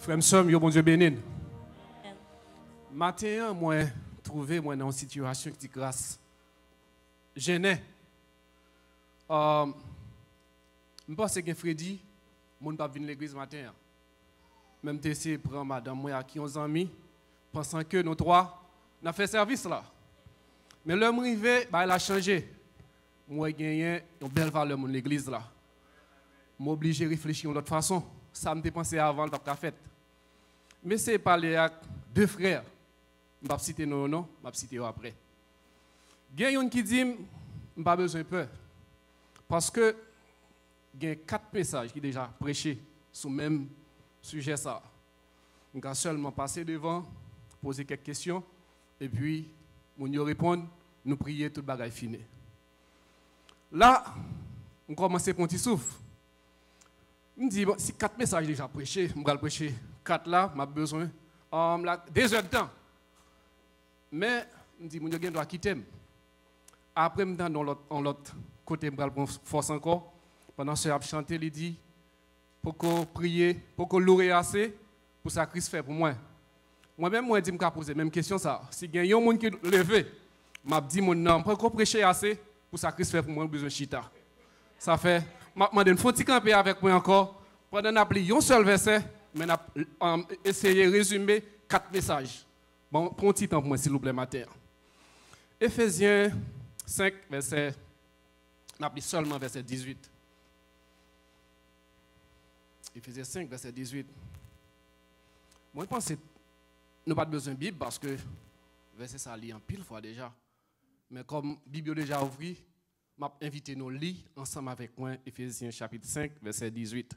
Frère yo bon Dieu bénin. Matin, moi, trouvé moi dans une situation qui dit grâce. Gêné. Euh, je pense que Freddy, mon pas venir l'église matin. Même essayé de prendre madame moi à qui on mis, pensant que nous trois, n'a fait service là. Mais l'homme arrivé, bah, il a changé. Moi, j'ai gagné une belle valeur dans l'église là. obligé de réfléchir d'une autre façon ça me pensé avant le la fait. Mais c'est parler avec deux frères. Je vais citer nos noms, je vais citer après. Il y qui dit, je pas besoin de peur. Parce que il y a quatre messages qui déjà prêchés sur le même sujet. Ça. On seulement passer devant, poser quelques questions, et puis on y répond, nous prier, tout le bagage fini. Là, on commence à prendre souffle. Il me dis, si quatre messages déjà prêchés, je vais prêcher quatre là, ma besoin um, là, deux heures de temps. Mais il me dis, mon Dieu, doit quitter. Après, je dans l'autre côté, je vais force encore. Pendant que je chanté, il dit, pour qu'on prie, pour qu'on loue assez, pour ça Christ fait pour moi. Moi-même, moi, je me poser même question ça. Si il y a un monde qui est levé, je me dis, mon nom, pour qu'on prêche assez, pour ça Christ fait pour moi, besoin de chita. Ça fait m'a demandé, faut-il camper avec moi encore Pendant n'a pris un seul verset, mais n'a um, essayé de résumer quatre messages. Bon, prends petit temps pour moi, s'il vous plaît, Éphésiens 5, verset, n'a pris seulement verset 18. Éphésiens 5, verset 18. Moi, je pense que nous pas besoin de Bible parce que verset ça lit en pile fois déjà. Mais comme Bible déjà ouvert, m'a invité nous lire ensemble avec moi Ephésiens chapitre 5 verset 18.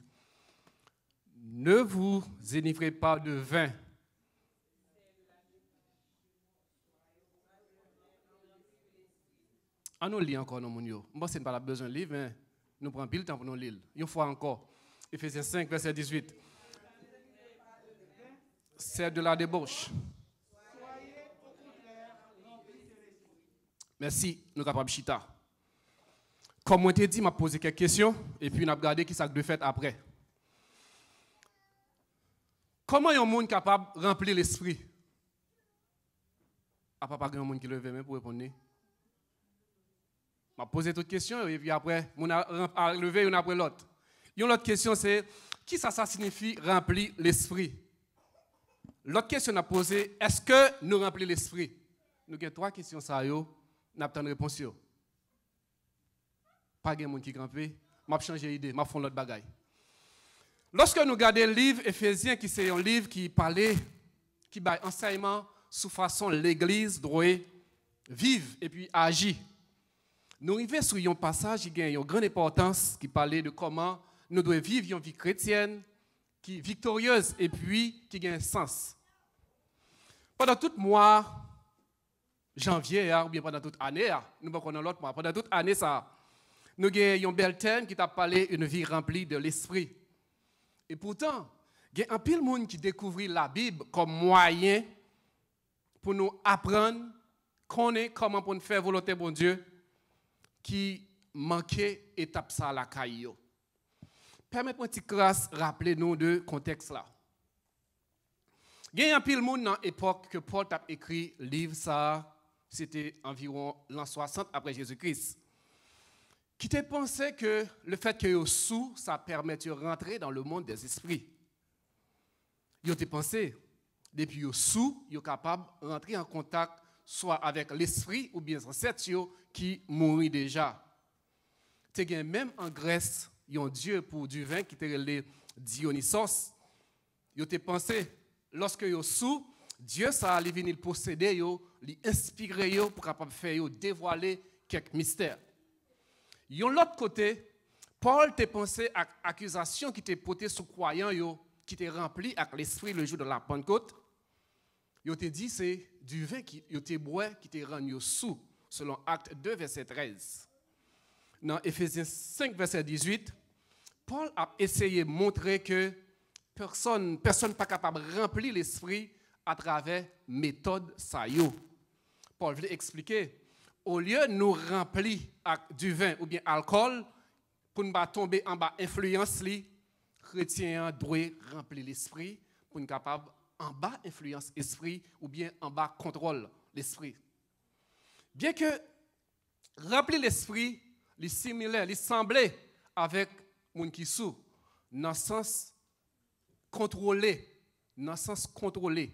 Ne vous enivrez pas de vin. On ah, nous lit encore nos mon pas la besoin de mais nous prenons pile temps pour nous lire. Une fois encore Ephésiens 5 verset 18. C'est de la débauche. Merci, nous capables chita. Comme on t'a dit, m'a posé quelques questions et puis on a regardé qui ça de fait après. Comment y a un monde capable de remplir l'esprit ah, A pas grand monde qui levait même pour répondre. M'a posé toutes questions et puis après, on a levé une après l'autre. Une autre question c'est qui ça, ça signifie remplir l'esprit L'autre question a posé est-ce que nous remplir l'esprit Nous avons trois questions ça yo, n'a pas de réponse pas de monde qui grimpe, m'a changé d'idée, m'a fait l'autre bagaille. Lorsque nous regardons le livre Éphésiens, qui est un livre qui parlait, qui bail enseignement sous façon l'Église doit vivre et puis agir. Nous arrivons sur un passage qui a une grande importance, qui parlait de comment nous devons vivre une vie chrétienne qui est victorieuse et puis qui a un sens. Pendant tout mois, janvier, hein, ou bien pendant toute année, hein, nous ne connaissons l'autre mois, pendant toute année, ça, nous avons un bel thème qui t'a parlé une vie remplie de l'esprit. Et pourtant, il y a un pile monde qui découvre la Bible comme moyen pour nous apprendre, connaître comment pour nous faire volonté, bon Dieu, qui manquait étape ça la caillou. Permettez-moi, de vous rappeler nous de contexte là. Il y a un pile monde dans l'époque que Paul a écrit livre ça, c'était environ l'an 60 après Jésus-Christ qui te pensait que le fait que au sous, ça permet de rentrer dans le monde des esprits. Yo te pensé, depuis au sous, yo capable de rentrer en contact soit avec l'esprit ou bien cet qui mourit déjà. Tu même en Grèce, un dieu pour du vin qui était le Dionysos. Yo te pensé, lorsque ils sous, Dieu ça allait venir posséder yo, l'inspirer pour capable faire dévoiler quelques mystères ont l'autre côté, Paul te pensé à l'accusation qui t'est portée sous croyant yo, qui t'est rempli avec l'esprit le jour de la Pentecôte. Yo t'a dit c'est du vin qui yo boit qui te rendu sous, selon Acte 2 verset 13. Dans Ephésiens 5 verset 18, Paul a essayé de montrer que personne personne pas capable de remplir l'esprit à travers méthode sa yo. Paul veut expliquer au lieu de nous remplir du vin ou bien alcool, pour ne pas tomber en bas influence, les doit remplir l'esprit pour être capable en bas influence esprit ou bien en bas contrôle l'esprit. Bien que remplir l'esprit, les similaire, les semblait avec mon qui sous, dans le sens contrôlé, dans sens contrôlé.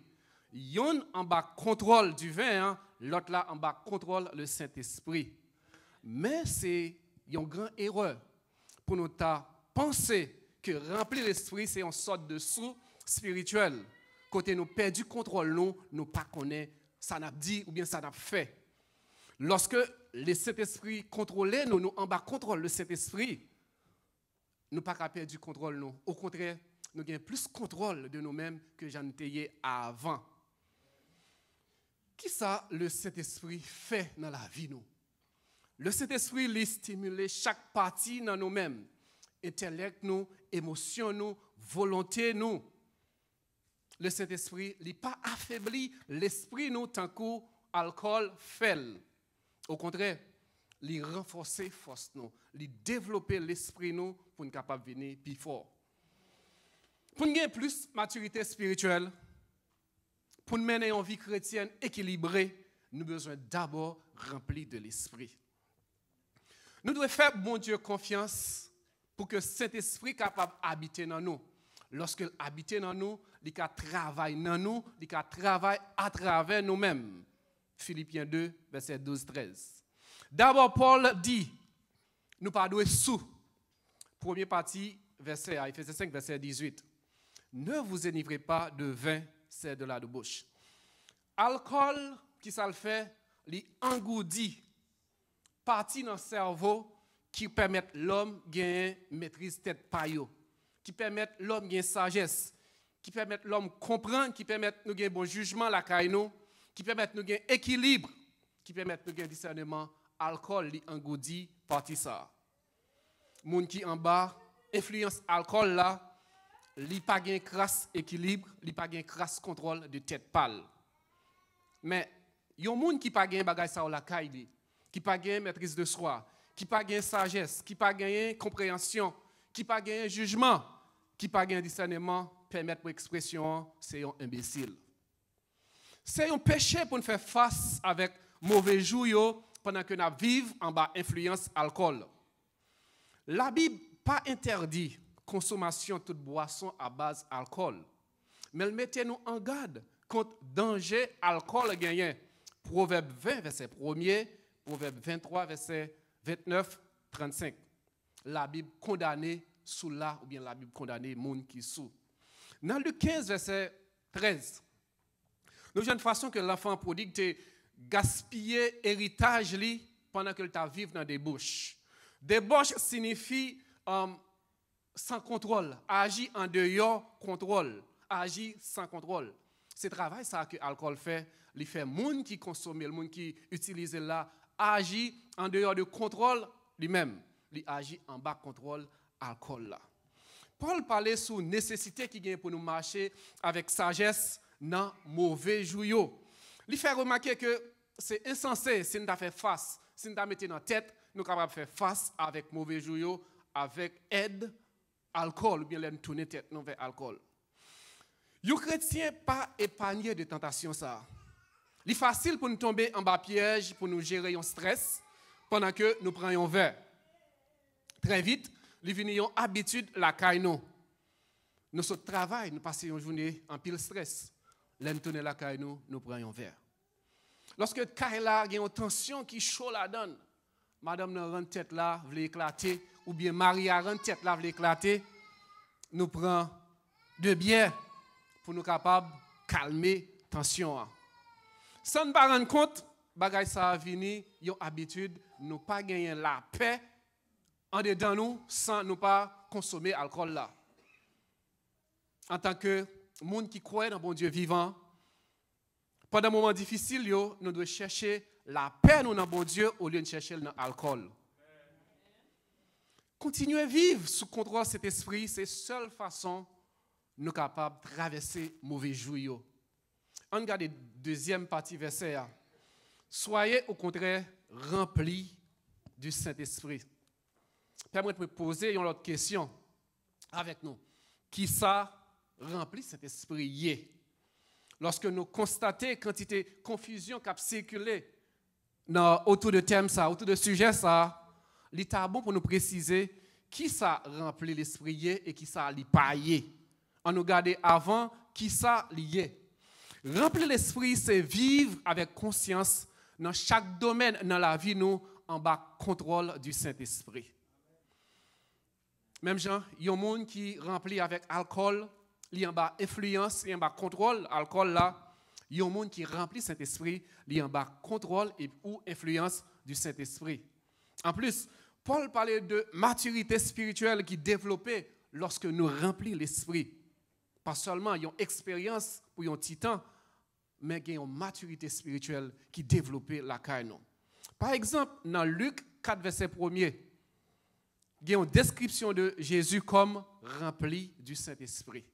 Yon en bas contrôle du vin, hein, l'autre là en bas contrôle le Saint-Esprit. Mais c'est une grande erreur pour nous penser que remplir l'esprit, c'est une sorte de sous spirituel. Côté nous perdu contrôle, nous, nous pas connaît ça n'a dit ou bien ça n'a fait. Lorsque le Saint-Esprit contrôlait nous, nous en bas contrôle le Saint-Esprit, nous pas du contrôle, nous. Au contraire, nous gagnons plus contrôle de nous-mêmes que j'en étais avant. Qui ça le Saint-Esprit fait dans la vie nous Le Saint-Esprit lui stimule chaque partie dans nous-mêmes. Intellect nous, émotion nous, volonté nous. Le Saint-Esprit affaiblit pas affaibli l'esprit nous tant alcool fait. Au contraire, il renforce force nous, il développer l'esprit nous pour nous capable venir plus fort. Pour nous gagner plus maturité spirituelle, pour mener une vie chrétienne équilibrée, nous avons besoin d'abord remplir de l'esprit. Nous devons faire, bon Dieu, confiance pour que cet esprit capable d'habiter dans nous. Lorsqu'il habite dans nous, il travaille dans nous, il travaille à travers nous-mêmes. Philippiens 2, verset 12-13. D'abord, Paul dit, nous pas sous. Premier partie, verset, 5, verset 18. Ne vous enivrez pas de vin c'est de la bouche Alcool, qui ça le fait, les engoudi, partie dans le cerveau qui permet l'homme gagner maîtrise tête paillot, qui permet l'homme gagner sagesse, qui permet l'homme comprendre, qui permet nous gagner bon jugement la qui permet nous gagner équilibre, qui permet nous gagner discernement. Alcool lui engoudi, partie ça. Moun qui en bas, influence alcool là, il n'y a pas de équilibre, il n'y a pas de contrôle de tête pâle. Mais il y a des gens qui n'ont pas de la qui n'ont maîtrise de soi, qui n'ont pas de sagesse, qui n'ont pas de compréhension, qui n'ont pas de jugement, qui n'ont pas de discernement pour permettre l'expression « c'est un imbécile ». C'est un péché pour nous faire face avec mauvais jouets pendant que nous vivons en bas influence alcool. La Bible n'interdit pas consommation de toute boisson à base d'alcool. Mais elle mettait nous en garde contre danger alcool Proverbe 20, verset 1er, Proverbe 23, verset 29, 35. La Bible condamnée sous là, ou bien la Bible condamnée monde qui sous. Dans le 15, verset 13, nous avons une façon que l'enfant produit de gaspiller héritage li pendant qu'il vivre dans des bouches. Débauche signifie euh, sans contrôle, agit en dehors contrôle, agit sans contrôle. C'est travail ça que l'alcool fait, il fait monde qui consomme, le monde qui utilise là, agit en dehors de contrôle lui-même, il agit en bas contrôle alcool là. Paul parlait sous nécessité qui vient pour nous marcher avec sagesse dans mauvais jouyaux. Il fait remarquer que c'est insensé si nous fait face, si nous mettons dans tête, nous sommes capables de faire face avec mauvais jouyaux, avec aide alcool, ou bien les tourner tête non vers l'alcool. Les chrétiens pas épargnés de tentation ça. Il est facile pour nous tomber en bas piège, pour nous gérer un stress pendant que nous prenons un verre. Très vite, nous venons habitude la caille nous. travail, nous passons une journée en pile stress. Nous la caille nous, prenons un verre. Lorsque y a une tension qui chaud la donne, madame nan rentre tête là, veut éclater, ou bien Maria rentre tête là, veut éclater, nous prenons de bières pour nous capables calmer tension. Sans ne pas rendre compte, bagage ça a vini, yon habitude, nous pas gagner la paix en dedans nous sans nous pas consommer alcool là. En tant que monde qui croit dans bon Dieu vivant, pendant un moment difficile, nous devons chercher la paix nous dans bon Dieu au lieu de chercher l'alcool. Continuez à vivre sous contrôle cet esprit, c'est la seule façon nous capables de traverser mauvais jours. On regarde la deuxième partie verset. Hein. Soyez au contraire remplis du Saint-Esprit. Permettez moi de poser une autre question avec nous. Qui ça rempli cet esprit Lorsque nous constatons quantité de confusion qui a circulé autour de thème ça, autour de sujet ça, il bon pour nous préciser qui ça remplit l'esprit et qui ça l'y paye On nous garde avant qui ça lié. Remplir l'esprit, c'est vivre avec conscience dans chaque domaine dans la vie, nous, en bas contrôle du Saint-Esprit. Même gens, il y a des gens qui remplit avec alcool, il en bas influence, il en bas contrôle, alcool là. Il y a un monde qui remplit Saint-Esprit, il bas contrôle et ou influence du Saint-Esprit. En plus, Paul parlait de maturité spirituelle qui développait lorsque nous remplissons l'esprit. Pas seulement une expérience pour un titan, mais une maturité spirituelle qui développait la carno. Par exemple, dans Luc 4, verset 1 il y a une description de Jésus comme rempli du Saint-Esprit.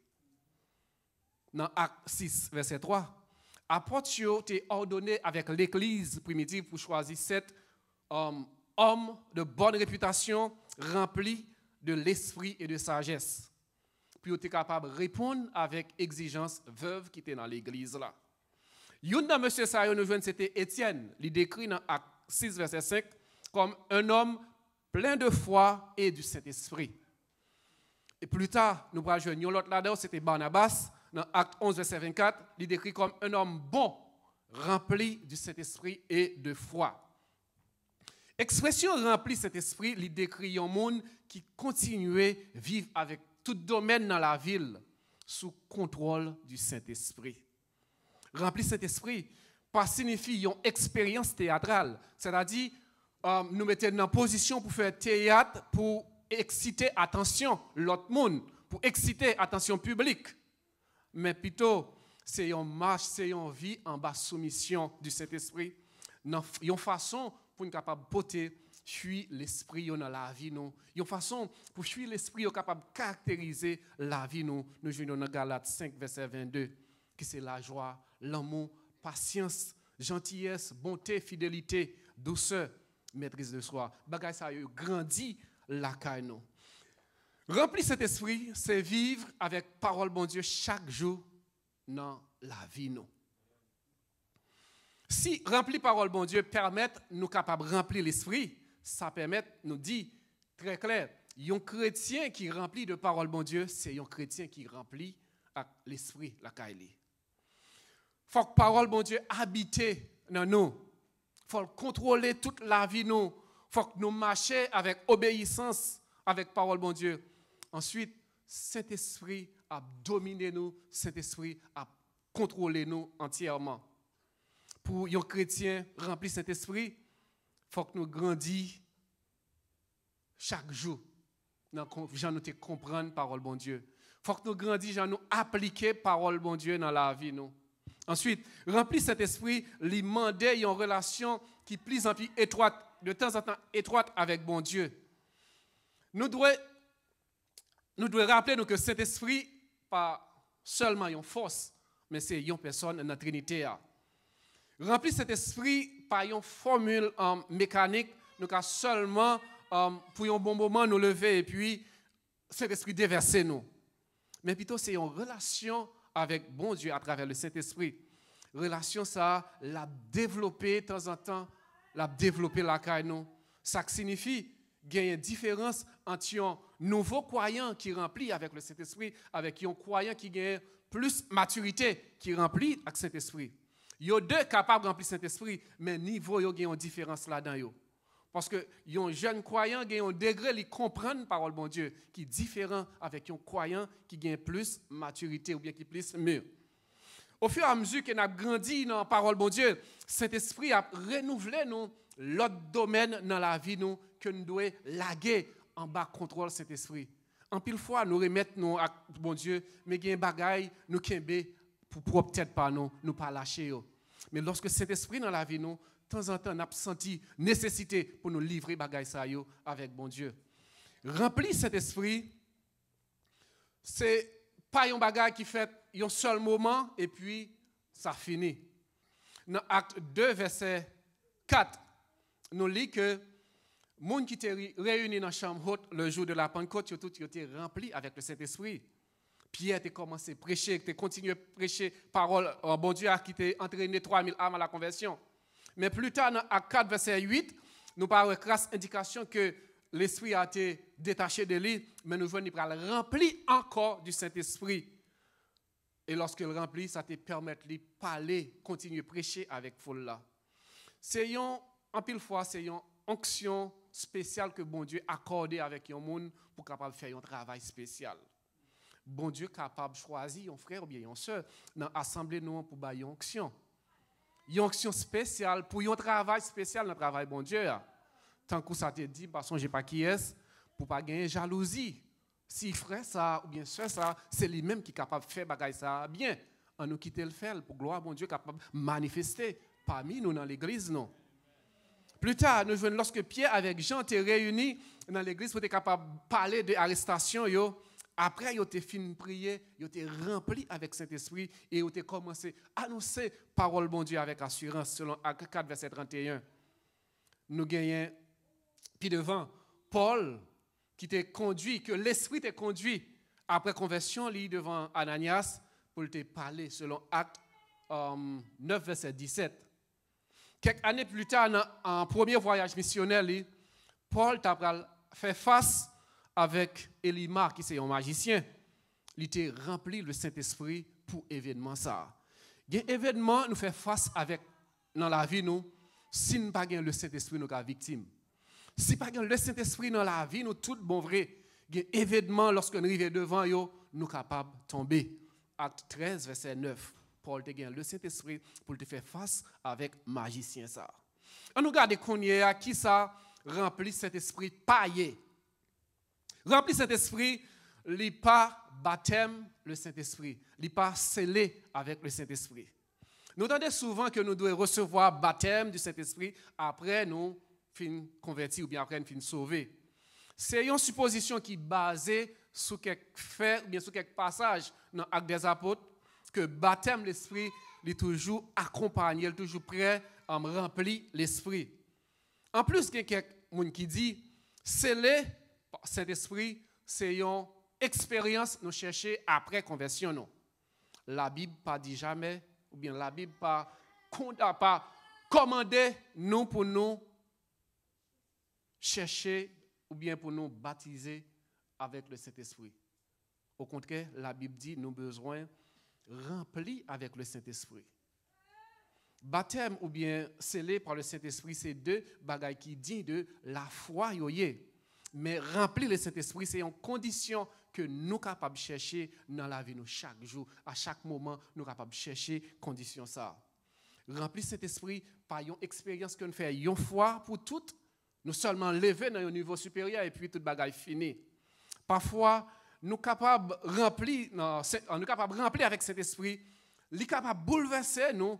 Dans Acte 6, verset 3, Apôtre, t'es ordonné avec l'Église primitive pour choisir cet euh, homme de bonne réputation, rempli de l'esprit et de sagesse. Puis tu es capable de répondre avec exigence veuve qui était dans l'Église là. Une de monsieur ça nous c'était Étienne. Il décrit dans Acte 6 verset 5 comme un homme plein de foi et du Saint-Esprit. Et plus tard, nous rejoignons l'autre là-dedans, c'était Barnabas dans Acte 11, verset 24, il décrit comme un homme bon, rempli du Saint-Esprit et de foi. Expression rempli Saint-Esprit, il décrit un monde qui continuait à vivre avec tout domaine dans la ville sous contrôle du Saint-Esprit. Rempli Saint-Esprit, pas signifie une expérience théâtrale, c'est-à-dire euh, nous mettre en position pour faire théâtre, pour exciter attention l'autre monde, pour exciter attention publique mais plutôt, c'est une marche, c'est une vie en basse soumission du Saint-Esprit. Une façon pour une capable de porter fuir l'esprit dans la vie nous. Une façon pour fuir l'esprit capable de caractériser la vie nous. Nous venons dans Galates 5 verset 22 qui c'est la joie, l'amour, patience, gentillesse, bonté, fidélité, douceur, maîtrise de soi. Bagay ça grandit la caille Remplir cet esprit, c'est vivre avec parole bon Dieu chaque jour dans la vie Non. Si remplir parole bon Dieu permet nous capables de remplir l'esprit, ça permet nous dit très clair, un chrétien qui remplit de parole bon Dieu, c'est un chrétien qui remplit l'esprit la Il Faut que parole bon Dieu habite dans nous. Faut contrôler toute la vie nous. Faut que nous marchions avec obéissance avec parole bon Dieu Ensuite, Saint-Esprit a dominé nous, Saint-Esprit a contrôlé nous entièrement. Pour un chrétien rempli Saint-Esprit, il faut que nous grandissions chaque jour. J'en nous comprendre parole bon Dieu. faut que nous grandissions, j'en nous appliquer parole bon Dieu dans la vie nous. Ensuite, rempli Saint-Esprit, lui demander une relation qui plus en plus étroite, de temps en temps étroite avec bon Dieu. Nous devons nous devons rappeler que cet esprit, pas seulement une force, mais c'est une personne dans la Trinité. Remplir cet esprit par une formule en euh, mécanique, nous avons seulement, euh, pour un bon moment, nous lever et puis cet esprit déverser nous. Mais plutôt, c'est une relation avec bon Dieu à travers le Saint-Esprit. Relation, ça, la développer de temps en temps, la développer la caille, nous. Ça signifie y a une différence entre un nouveau croyant qui remplit avec le Saint-Esprit, avec un croyant qui gagne plus maturité qui remplit avec le Saint-Esprit. Il y a deux capables de remplir le Saint-Esprit, mais niveau, il y a une différence là-dedans. Parce que un jeune croyant qui un degré, de comprendre la parole de Dieu, qui est différent avec un croyant qui gagne plus maturité ou bien qui est plus mûr. Au fur et à mesure que nous avons grandi dans la parole de bon Dieu, Saint-Esprit a renouvelé nous l'autre domaine dans la vie nous que nous devons laguer en bas contrôle Saint-Esprit. En pile fois, nous remettons à bon Dieu, mais il y a nous kembe pour propre par nous, nous pas lâcher. Mais lorsque cet esprit dans la vie nous, de temps en temps, nous senti nécessité pour nous livrer bagaille choses avec bon Dieu. Remplir cet esprit, c'est pas un bagage qui fait un seul moment et puis ça finit. Dans Acte 2, verset 4, nous lit que les qui étaient réuni dans la chambre haute le jour de la Pentecôte, ils était rempli avec le Saint-Esprit. Pierre a commencé à prêcher, a continué à prêcher parole oh, bon Dieu qui a entraîné 3000 âmes à la conversion. Mais plus tard, dans Acte 4, verset 8, nous parlons de indication que l'Esprit a été détaché de lui, mais nous venons rempli encore du Saint-Esprit. Et lorsqu'elle remplit, ça te permet de parler, continuer à prêcher avec foule là. C'est une, en pile fois, c'est onction spéciale que bon Dieu accordé avec un monde pour capable faire un travail spécial. Bon Dieu capable de choisir un frère ou bien une soeur dans l'assemblée nous pour faire une onction. Une onction spéciale pour un travail spécial dans le travail bon Dieu. Tant que ça te dit, par que je pas qui est, pour ne pas gagner jalousie. Si ferait ça ou bien sûr ça, c'est lui-même qui est capable de faire bagaille ça bien. On nous quitte le faire pour gloire à mon Dieu capable de manifester parmi nous dans l'église non. Plus tard, nous venons lorsque Pierre avec Jean étaient réunis dans l'église pour être capable de parler de l'arrestation Après, il était fini de prier, il était été remplis avec Saint-Esprit et il ont commencé à annoncer parole bon Dieu avec assurance, selon Acte 4, verset 31. Nous gagnons, puis devant, Paul, qui t'est conduit, que l'Esprit t'est conduit après conversion, lit devant Ananias pour te parler selon Acte 9, euh, verset 17. Quelques années plus tard, en, premier voyage missionnaire, Paul t'a fait face avec Elimar, qui est un magicien. Il était rempli le Saint-Esprit pour événement ça. événement nous fait face avec dans la vie nous, si nous pas le Saint-Esprit nous sommes victime si pas le Saint-Esprit dans la vie, nous tout bon vrai, des événement lorsque nous arrivons devant yo, nous capables de tomber. Acte 13 verset 9. Paul te gagne le Saint-Esprit pour te faire face avec magicien ça. On nous garde qu'on à qui ça remplit cet esprit paillé. Remplit cet esprit, li pas baptême le Saint-Esprit, li pas scellé avec le Saint-Esprit. Nous entendons souvent que nous devons recevoir baptême du Saint-Esprit après nous fin converti ou bien après fin sauvé. C'est une supposition qui est basée sur quelques ou bien sur quelques passage dans l'acte des Apôtres, que baptême l'esprit est toujours accompagné, il est toujours prêt à me remplir l'esprit. En plus, il y a quelqu'un qui dit, c'est cet esprit, c'est une expérience nous chercher après conversion. Non. La Bible pas dit jamais, ou bien la Bible pas, pas commandé non pour nous chercher ou bien pour nous baptiser avec le Saint-Esprit. Au contraire, la Bible dit, nous besoin remplis avec le Saint-Esprit. Baptême ou bien scellé par le Saint-Esprit, c'est deux bagailles qui disent de la foi yoyé. Mais remplir le Saint-Esprit, c'est une condition que nous sommes capables de chercher dans la vie, nous, chaque jour, à chaque moment, nous sommes capables de chercher condition ça. Remplir saint esprit par une expérience que nous faisons une foi pour toutes, nous seulement lever dans un niveau supérieur et puis tout le bagaille fini. Parfois, nous capables de non, nous capables remplir avec cet esprit, les est capable de bouleverser nous, sommes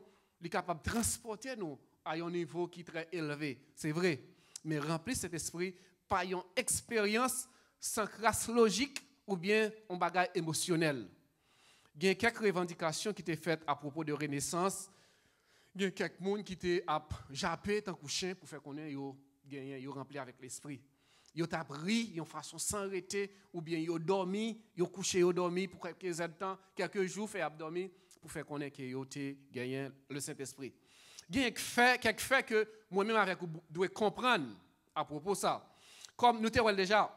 capables capable de transporter nous à un niveau qui est très élevé. C'est vrai. Mais remplir cet esprit par une expérience sans grâce logique ou bien un bagage émotionnel. Il y a quelques revendications qui étaient faites à propos de renaissance. Il y a quelques monde qui étaient japper tant coucher pour faire connaître gagnent, ils rempli avec l'esprit. Ils ont appris ont façon sans arrêter, ou bien ils ont dormi, ils ont couché, ils ont dormi pour quelques temps, quelques jours, fait abdormi pour faire connaître ils ont gagné le Saint-Esprit. Il y a quelque fait que moi-même avec vous comprendre à propos de ça. Comme nous t'avons déjà,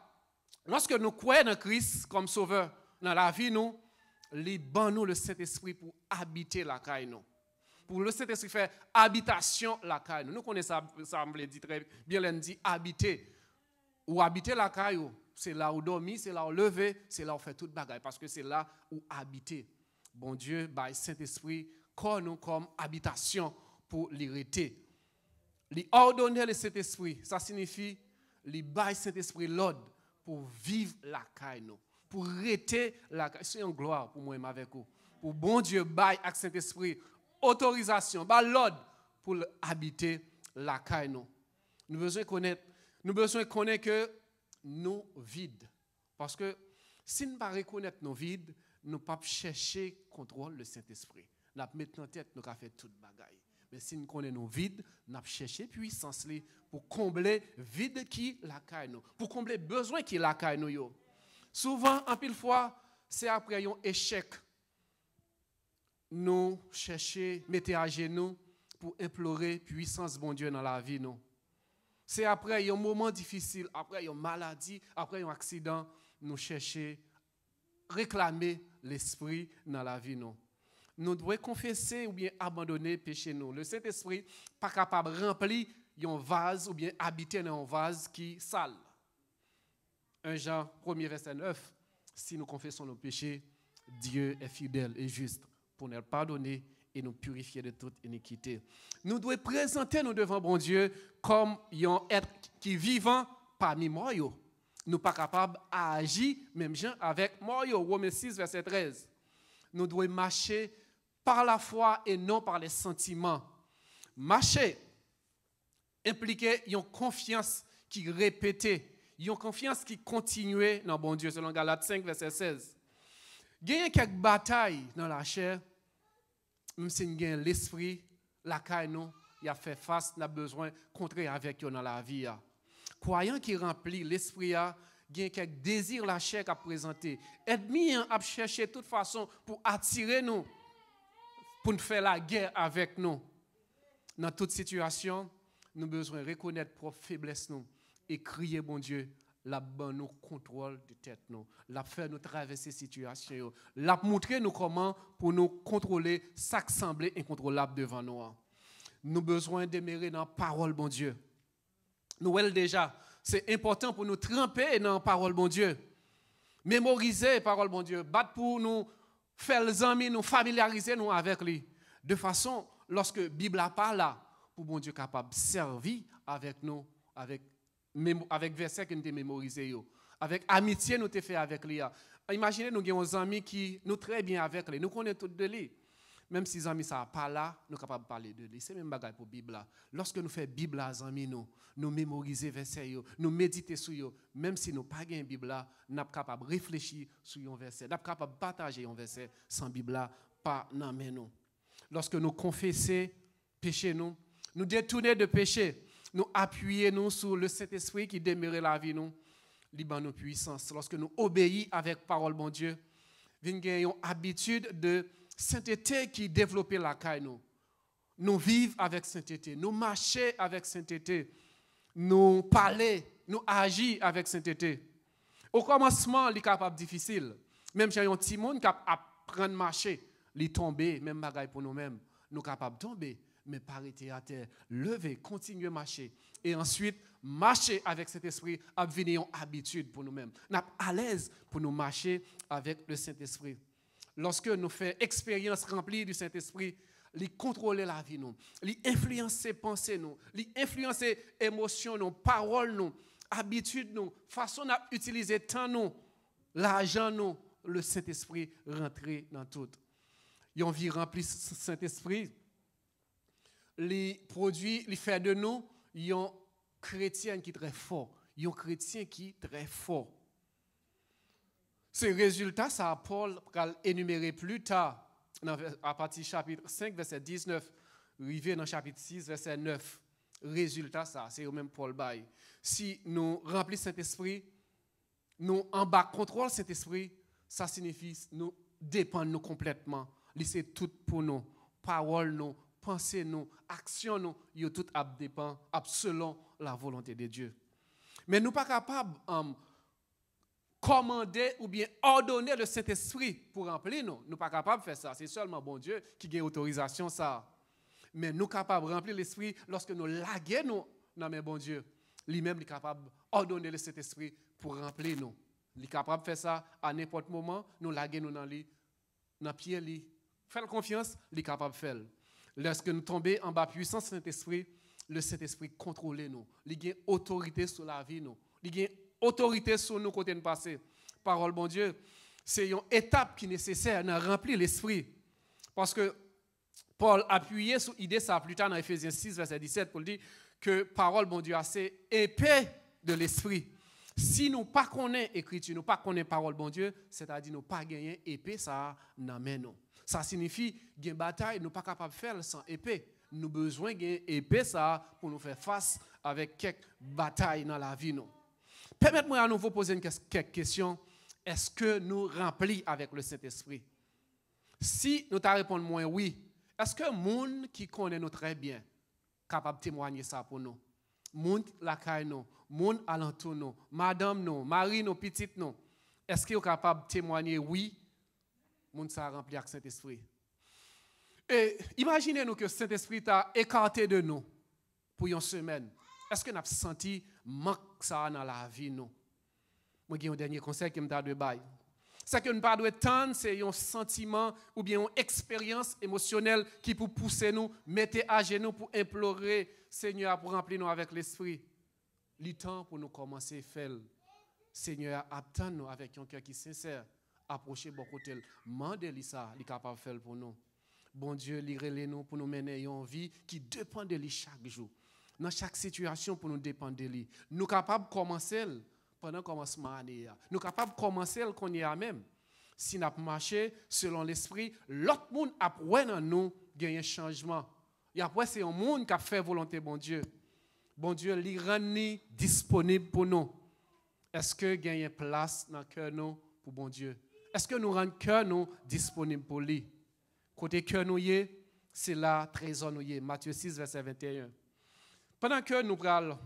lorsque nous croyons en Christ comme sauveur dans la vie, nous, libérons nous le Saint-Esprit pour habiter la caille, pour le Saint-Esprit fait « habitation la caille. Nous connaissons ça, ça me dit très bien, l'a dit habiter. Ou habiter la caille, c'est là où dormir, c'est là où lever, c'est là où faire toute bagaille, parce que c'est là où habiter. Bon Dieu, by Saint-Esprit, corps nous comme habitation pour l'irriter. L'ordonner le Saint-Esprit, ça signifie les Saint-Esprit l'ordre pour vivre la caille pour rêter la caille. C'est une gloire pour moi et avec vous. Pour bon Dieu bail avec Saint-Esprit autorisation, bah, l'ordre pour habiter la caille nous. Nous besoin connaître, nous besoin connaître que nous vides parce que si nous ne pas reconnaître nos vides, nous pas chercher contrôle le Saint-Esprit. Nous mettre en tête nous fait toute bagaille. Mais si nous connaissons nos vides, nous chercher cherché puissance pour combler vide qui la nous, pour combler besoin qui la nous. Souvent, en pile fois, c'est après un échec nous chercher, mettre à genoux pour implorer puissance bon Dieu dans la vie non. C'est après un moment difficile, après une maladie, après un accident, nous chercher réclamer l'esprit dans la vie nous. Nous devons confesser ou bien abandonner péché nous. Le Saint-Esprit pas capable de remplir un vase ou bien habiter dans un vase qui sale. 1 Jean 1er verset 9. Si nous confessons nos péchés, Dieu est fidèle et juste pour nous pardonner et nous purifier de toute iniquité. Nous devons présenter nous devant bon Dieu comme un être qui vivant parmi moi. Nous ne pas capables d'agir, même gens avec moi. Romains 6, verset 13. Nous devons marcher par la foi et non par les sentiments. Marcher implique une confiance qui répétait, une confiance qui continuait dans bon Dieu, selon Galates 5, verset 16. Gagner quelques batailles dans la chair même si nous avons l'esprit, la caille, il a fait face, n'a besoin contrer avec nous dans la vie. Croyant qui remplit l'esprit, a a quelques désirs la chair à présenter. Ennemi hein, a cherché de toute façon pour attirer nous, pour nous faire la guerre avec nous. Dans toute situation, nous avons besoin de reconnaître notre faiblesse nous et crier, bon Dieu, l'a ban nous contrôle de tête nous, l'a faire nous traverser situation, l'a montrer nous comment pour nous contrôler s'assembler incontrôlable devant nous. Hein. Nous besoin de dans la parole bon Dieu. Nous déjà, c'est important pour nous tremper dans la parole bon Dieu. Mémoriser la parole bon Dieu, battre pour nous faire les amis, nous familiariser nous avec lui de façon lorsque la Bible a pas pour bon Dieu capable de servir avec nous avec avec verset que nous avons mémorisé, avec amitié nous avons fait avec lui. Imaginez, nous avons un ami qui nous très bien avec lui, nous connaissons tous de lui. Même si les amis ne pas là, nous sommes capables de parler de lui. C'est même bagage pour la Bible. Lorsque nous faisons Bible à amis, nous, nous mémorisons verset, nous méditons sur eux. Même si nous n'avons pas de Bible, nous sommes capables de réfléchir sur un verset, nous sommes capables de partager un verset sans Bible, pas dans nous. Lorsque nous confessons péché, nous, nous détournons de péché nous appuyer nous sur le Saint-Esprit qui demeure la vie nous, liban nos puissances. Lorsque nous obéissons avec parole, mon Dieu, nous avons habitude de sainteté qui développe la caille nous. vivons avec sainteté, nous marchons avec sainteté, nous parlons, nous agissons avec sainteté. Au commencement, les capables difficile. Même si un petit monde qui apprend à marcher, il tomber même bagaille pour nous-mêmes, nous sommes capables de tomber mais pas à terre. Lever, continuer à marcher. Et ensuite, marcher avec cet esprit, venir une habitude pour nous-mêmes. Nous à l'aise pour nous marcher avec le Saint-Esprit. Lorsque nous faisons expérience remplie du Saint-Esprit, nous contrôler la vie nous, il influencer pensées, nous, lui influencer émotion nos paroles nos habitudes, nous, façon d'utiliser temps nous, l'argent nous, le Saint-Esprit rentrer dans tout. Une vie remplie Saint-Esprit, les produits, les faits de nous, ils ont chrétiens qui est très fort. Ils ont chrétiens qui est très fort. Ces résultats, ça, Paul va énumérer plus tard, à partir du chapitre 5, verset 19, arrivé dans le chapitre 6, verset 9. Résultat, ça, c'est au même Paul Bay. Si nous remplissons cet esprit, nous en bas contrôle cet esprit, ça signifie nous dépendons complètement. Laissez tout pour nous. Parole nous, Pensez nous, actionnons nous, tout dépend selon la volonté de Dieu. Mais nous pas capables de um, commander ou bien ordonner le Saint-Esprit pour remplir nous. Nous pas capables de faire ça. C'est seulement bon Dieu qui a autorisation ça. Mais nous capables de remplir l'Esprit lorsque nous laguons nous dans mais bon Dieu. Lui-même est capable d'ordonner le Saint-Esprit pour remplir nous. Il est capable de faire ça à n'importe moment. Nous laguons nous dans lui, dans pied lui. Faire confiance, il est capable de faire. Lorsque nous tombons en bas puissance Saint-Esprit, le Saint-Esprit contrôle nous. Il a autorité sur la vie nous. Il a autorité sur nous côtés de passé. Parole bon Dieu, c'est une étape qui est nécessaire de remplir l'esprit. Parce que Paul appuyait sur l'idée ça plus tard dans Ephésiens 6, verset 17, pour dire que parole bon Dieu, c'est épée de l'esprit. Si nous pas connaissons l'écriture, nous ne pas la parole bon Dieu, c'est-à-dire nous pas gagner épée ça main nous. Ça signifie une bataille nous pas capable de faire sans épée. Nous besoin d'une épée ça pour nous faire face avec quelques batailles dans la vie Permettez-moi à nouveau poser une quelques questions. Est-ce que nous remplis avec le Saint-Esprit Si nous t'a répondu moins oui, est-ce que monde qui connaît nous très bien capable de témoigner ça pour nous Moun lakay non, moun non, madame non, Marie non, petite non. Est-ce qu'ils sont capable de témoigner Oui, moun ça rempli avec Saint-Esprit. Et imaginez-nous que Saint-Esprit t'a écarté de nous pour une semaine. Est-ce que a senti manque ça dans la vie, non? vous donner un dernier conseil qui me donne de bail. Ce que nous pas attendre, c'est un sentiment ou bien une expérience émotionnelle qui peut pousser nous, mettre à genoux pour implorer Seigneur pour remplir nous avec l'esprit. Le temps pour nous commencer à faire. Seigneur, attends-nous avec un cœur qui est sincère. approcher beaucoup d'elle. Mandez-lui ça, il est capable de faire pour nous. Bon Dieu, les nous pour nous mener une vie qui dépend de lui chaque jour. Dans chaque situation, pour nous dépendre de lui. Nous capables de commencer pendant le commencement Nous sommes capables de commencer le qu'on y a même. Si nous marché selon l'esprit, l'autre monde apprend à nous gagner un changement. Et après, c'est un monde qui a fait volonté, bon Dieu. Bon Dieu, l'Iran disponible pour nous. Est-ce que une place dans le cœur nous pour bon Dieu? Est-ce que nous rendons cœur nous disponible pour lui? Côté cœur nous est, c'est là trésor nous Matthieu 6, verset 21. Pendant que nous parlons,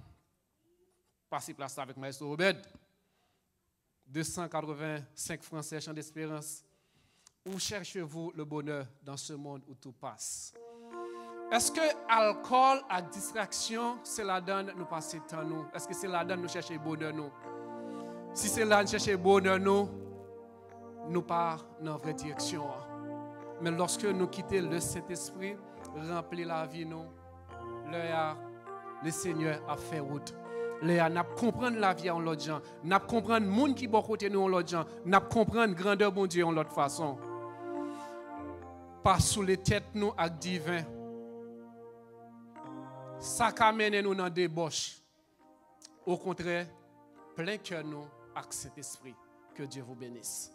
passer place avec Maestro Obed. 285 Français, champ d'Espérance. Où cherchez-vous le bonheur dans ce monde où tout passe? Est-ce que alcool à distraction, c'est la donne nous passer temps nous? Est-ce que c'est la donne nous chercher bonheur nous? Si c'est là nous chercher bonheur nous, nous part dans la vraie direction. Hein. Mais lorsque nous quittons le Saint-Esprit, remplir la vie nous, le Seigneur a fait route Léa, n'a comprendre la vie en l'autre gens, n'a comprendre monde qui bon côté nous en l'autre gens, n'a comprendre grandeur de Dieu en l'autre façon. Pas sous les têtes nous avec divin. Ça amène nous dans débauche. Au contraire, plein cœur nous avec cet esprit. Que Dieu vous bénisse.